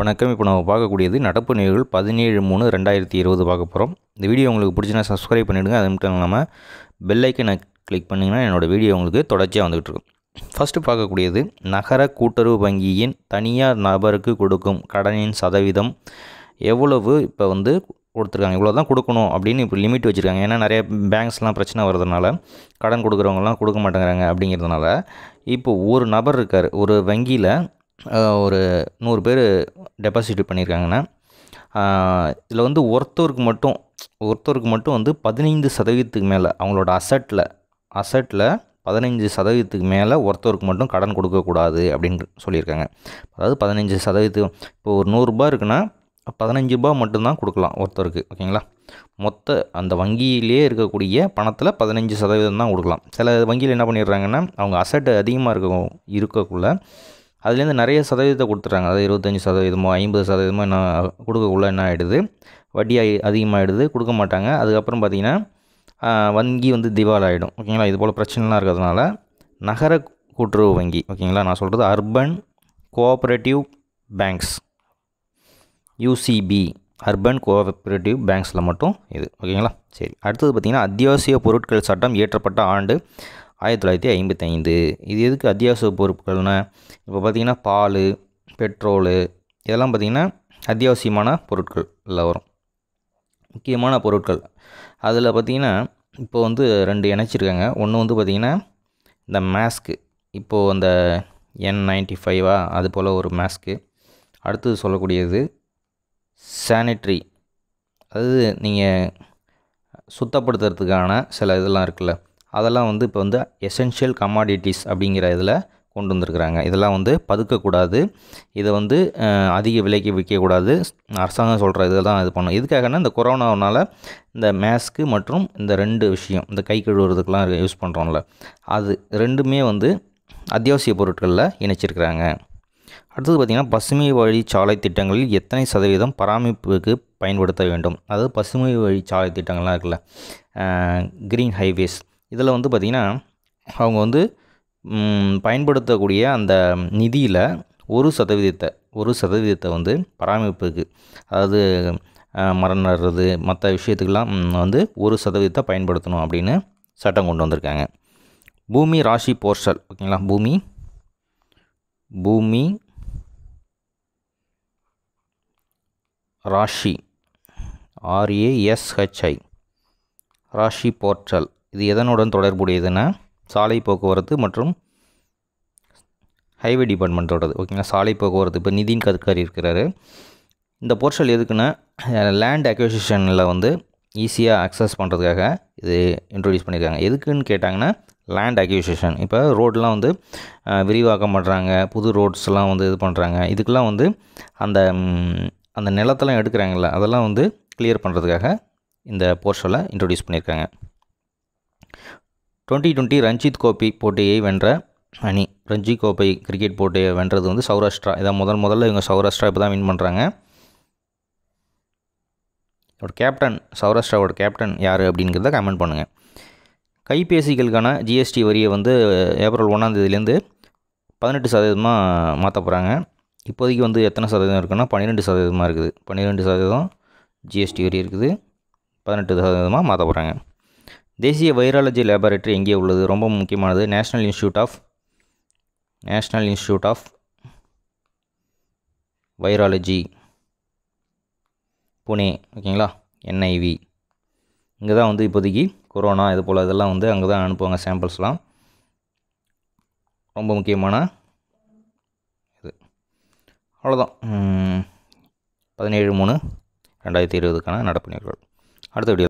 வணக்கம் இப்போ நம்ம பார்க்கக்கூடியது நடப்பு நிகழ்வுகள் பதினேழு மூணு ரெண்டாயிரத்தி இருபது பார்க்க போகிறோம் இந்த வீடியோ உங்களுக்கு பிடிச்சினா சப்ஸ்கிரைப் பண்ணிவிடுங்க அது மட்டும் இல்லாமல் பெல்லைக்கனை கிளிக் பண்ணிங்கன்னா என்னோடய வீடியோ உங்களுக்கு தொடர்ச்சியாக வந்துகிட்டு இருக்கும் ஃபஸ்ட்டு பார்க்கக்கூடியது நகர கூட்டுறவு வங்கியின் தனியார் நபருக்கு கொடுக்கும் கடனின் சதவீதம் எவ்வளவு இப்போ வந்து கொடுத்துருக்காங்க இவ்வளோ தான் கொடுக்கணும் அப்படின்னு இப்போ லிமிட் வச்சுருக்காங்க ஏன்னா நிறைய பேங்க்ஸ்லாம் பிரச்சனை வர்றதுனால கடன் கொடுக்குறவங்கலாம் கொடுக்க மாட்டேங்கிறாங்க அப்படிங்கிறதுனால இப்போ ஒரு நபர் இருக்கார் ஒரு வங்கியில் ஒரு நூறு பேர் டெபாசிட் பண்ணியிருக்காங்கன்னா இதில் வந்து ஒருத்தருக்கு மட்டும் ஒருத்தருக்கு மட்டும் வந்து பதினைந்து சதவீதத்துக்கு மேலே அவங்களோட அசட்டில் அசட்டில் பதினைஞ்சு சதவீதத்துக்கு மேலே ஒருத்தருக்கு மட்டும் கடன் கொடுக்கக்கூடாது அப்படின்னு சொல்லியிருக்காங்க அதாவது பதினஞ்சு சதவீதம் இப்போ ஒரு நூறுரூபா இருக்குன்னா பதினஞ்சு ரூபா மட்டும்தான் கொடுக்கலாம் ஒருத்தருக்கு ஓகேங்களா மொத்த அந்த வங்கியிலே இருக்கக்கூடிய பணத்தில் பதினஞ்சு சதவீதம் தான் கொடுக்கலாம் சில வங்கியில் என்ன பண்ணிடுறாங்கன்னா அவங்க அசட்டு அதிகமாக இருக்க இருக்கக்குள்ள அதுலேருந்து நிறைய சதவீதத்தை கொடுத்துட்றாங்க அதாவது இருபத்தஞ்சி சதவீதமோ ஐம்பது சதவீதமோ என்ன கொடுக்கக்குள்ள என்ன ஆகிடுது வட்டி அதிகமாகிடுது கொடுக்க மாட்டாங்க அதுக்கப்புறம் பார்த்திங்கன்னா வங்கி வந்து திவால் ஆகிடும் ஓகேங்களா இது போல் பிரச்சனைலாம் இருக்கிறதுனால நகர கூட்டுறவு வங்கி ஓகேங்களா நான் சொல்கிறது urban cooperative banks UCB urban cooperative பேங்க்ஸில் மட்டும் இது ஓகேங்களா சரி அடுத்தது பார்த்திங்கன்னா அத்தியாவசிய பொருட்கள் சட்டம் இயற்றப்பட்ட ஆண்டு ஆயிரத்தி தொள்ளாயிரத்தி ஐம்பத்தைந்து இது எதுக்கு அத்தியாவசிய பொருட்கள்னால் இப்போ பார்த்திங்கன்னா பால் பெட்ரோலு இதெல்லாம் பார்த்திங்கன்னா அத்தியாவசியமான பொருட்களில் வரும் முக்கியமான பொருட்கள் அதில் பார்த்திங்கன்னா இப்போ வந்து ரெண்டு இணைச்சிருக்காங்க ஒன்று வந்து பார்த்திங்கன்னா இந்த மேஸ்க்கு இப்போது அந்த என் நைன்டி ஃபைவா அது போல் ஒரு மேஸ்க்கு அடுத்தது சொல்லக்கூடியது சானிட்ரி அது நீங்கள் சுத்தப்படுத்துறதுக்கான சில இதெல்லாம் இருக்குல்ல அதெல்லாம் வந்து இப்போ வந்து எசென்ஷியல் கமாடிட்டிஸ் அப்படிங்கிற இதில் கொண்டு வந்திருக்கிறாங்க இதெல்லாம் வந்து பதுக்கக்கூடாது இதை வந்து அதிக விலைக்கு விற்கக்கூடாது அரசாங்கம் சொல்கிற தான் இது பண்ணும் இதுக்காகனா இந்த கொரோனாவனால் இந்த மேஸ்க்கு மற்றும் இந்த ரெண்டு விஷயம் இந்த கை கழுவுறதுக்கெலாம் யூஸ் பண்ணுறோம்ல அது ரெண்டுமே வந்து அத்தியாவசிய பொருட்களில் இணைச்சிருக்கிறாங்க அடுத்தது பார்த்திங்கன்னா பசுமை வழி சாலை திட்டங்களில் எத்தனை சதவீதம் பராமரிப்புக்கு பயன்படுத்த வேண்டும் அதாவது பசுமை வழி சாலை திட்டங்கள்லாம் இருக்குல்ல க்ரீன் ஹைவேஸ் இதில் வந்து பார்த்திங்கன்னா அவங்க வந்து பயன்படுத்தக்கூடிய அந்த நிதியில் ஒரு சதவீதத்தை ஒரு சதவீதத்தை வந்து பராமரிப்புக்கு அதாவது மரம் நடுறது மற்ற விஷயத்துக்கெல்லாம் வந்து ஒரு சதவீதத்தை பயன்படுத்தணும் அப்படின்னு சட்டம் கொண்டு வந்திருக்காங்க பூமி ராசி போர்ஷல் ஓகேங்களா பூமி பூமி ராஷி ஆர்ஏஎஸ்ஹெச்ஐ ராஷி போர்ட்டல் இது எதனுடன் தொடர்புடையதுன்னா சாலை போக்குவரத்து மற்றும் ஹைவே டிபார்ட்மெண்ட்டோடது ஓகேங்களா சாலை போக்குவரத்து இப்போ நிதின் கட்கரி இருக்கிறார் இந்த போர்ஷல் எதுக்குன்னா லேண்ட் அக்விசிஷனில் வந்து ஈஸியாக அக்சஸ் பண்ணுறதுக்காக இது இன்ட்ரடியூஸ் பண்ணியிருக்காங்க எதுக்குன்னு கேட்டாங்கன்னா லேண்ட் அக்யூசேஷன் இப்போ ரோடெலாம் வந்து விரிவாக்கம் பண்ணுறாங்க புது ரோட்ஸ்லாம் வந்து இது பண்ணுறாங்க இதுக்கெலாம் வந்து அந்த அந்த நிலத்தெல்லாம் எடுக்கிறாங்கல்ல அதெல்லாம் வந்து கிளியர் பண்ணுறதுக்காக இந்த போர்ஷலை இன்ட்ரடியூஸ் பண்ணியிருக்காங்க டுவெண்ட்டி டுவெண்ட்டி ரஞ்சித் கோப்பை போட்டியை வென்ற அணி ரஞ்சி கோப்பை கிரிக்கெட் போட்டியை வென்றது வந்து சௌராஷ்டிரா இதான் முதல் முதல்ல இவங்க சௌராஷ்டிரா இப்போ தான் வின் பண்ணுறாங்க ஒரு கேப்டன் சௌராஷ்டிராவோட கேப்டன் யார் அப்படிங்கிறத கமெண்ட் பண்ணுங்கள் கைபேசிகளுக்கான ஜிஎஸ்டி வரியை வந்து ஏப்ரல் தேதியிலேருந்து பதினெட்டு சதவீதமாக மாற்ற போகிறாங்க இப்போதைக்கு வந்து எத்தனை சதவீதம் இருக்குன்னா பன்னிரெண்டு சதவீதமாக இருக்குது பன்னிரெண்டு சதவீதம் ஜிஎஸ்டி வரி இருக்குது பதினெட்டு சதவீதமாக மாற்ற போகிறாங்க தேசிய வைராலஜி லேபரேட்டரி எங்கே உள்ளது ரொம்ப முக்கியமானது national institute of national institute of virology Pune ஓகேங்களா என்ஐவி இங்கே தான் வந்து இப்போதைக்கு கொரோனா இது போல் இதெல்லாம் வந்து அங்கே தான் அனுப்புவாங்க சாம்பிள்ஸ்லாம் ரொம்ப முக்கியமான இது அவ்வளோதான் பதினேழு மூணு ரெண்டாயிரத்தி இருபதுக்கான நடப்பு நிகழ்வுகள் அடுத்த வீடியோ